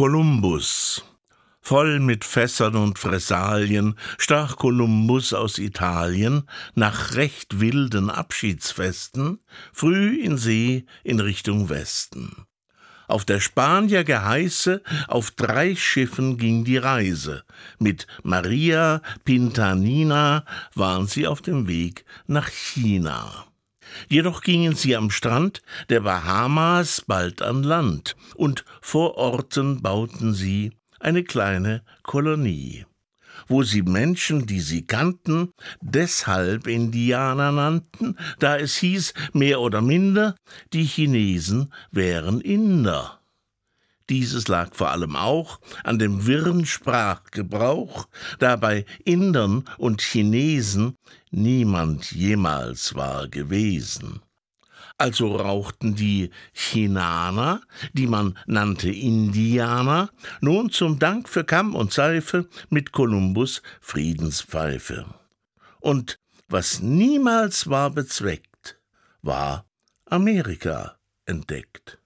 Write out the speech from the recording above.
Kolumbus. Voll mit Fässern und Fressalien stach Kolumbus aus Italien nach recht wilden Abschiedsfesten früh in See in Richtung Westen. Auf der Spanier geheiße, auf drei Schiffen ging die Reise. Mit Maria Pintanina waren sie auf dem Weg nach China. Jedoch gingen sie am Strand der Bahamas bald an Land und vor Orten bauten sie eine kleine Kolonie, wo sie Menschen, die sie kannten, deshalb Indianer nannten, da es hieß, mehr oder minder, die Chinesen wären Inder. Dieses lag vor allem auch an dem wirren Sprachgebrauch, da bei Indern und Chinesen niemand jemals war gewesen. Also rauchten die Chinaner, die man nannte Indianer, nun zum Dank für Kamm und Seife mit Kolumbus Friedenspfeife. Und was niemals war bezweckt, war Amerika entdeckt.